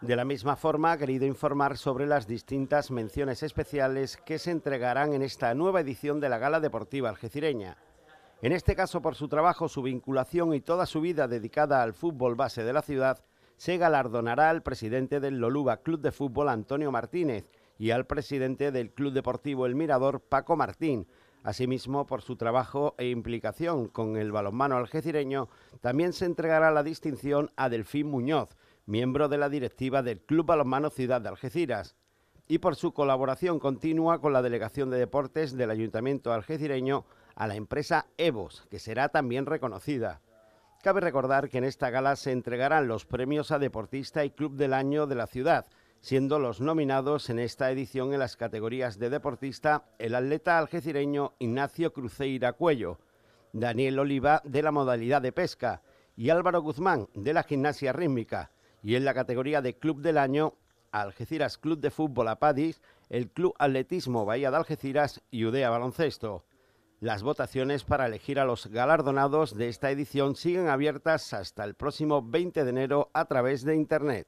De la misma forma, ha querido informar sobre las distintas menciones especiales que se entregarán en esta nueva edición de la Gala Deportiva Algecireña. En este caso, por su trabajo, su vinculación y toda su vida dedicada al fútbol base de la ciudad, se galardonará al presidente del Loluba Club de Fútbol, Antonio Martínez, y al presidente del Club Deportivo El Mirador, Paco Martín. Asimismo, por su trabajo e implicación con el balonmano algecireño, también se entregará la distinción a Delfín Muñoz, miembro de la directiva del Club Balonmano Ciudad de Algeciras, y por su colaboración continua con la Delegación de Deportes del Ayuntamiento algecireño a la empresa EVOS, que será también reconocida. Cabe recordar que en esta gala se entregarán los premios a Deportista y Club del Año de la ciudad, siendo los nominados en esta edición en las categorías de deportista el atleta algecireño Ignacio Cruzeira Cuello, Daniel Oliva de la modalidad de pesca y Álvaro Guzmán de la gimnasia rítmica, y en la categoría de Club del Año, Algeciras Club de Fútbol Apadis, el Club Atletismo Bahía de Algeciras y Udea Baloncesto. Las votaciones para elegir a los galardonados de esta edición siguen abiertas hasta el próximo 20 de enero a través de Internet.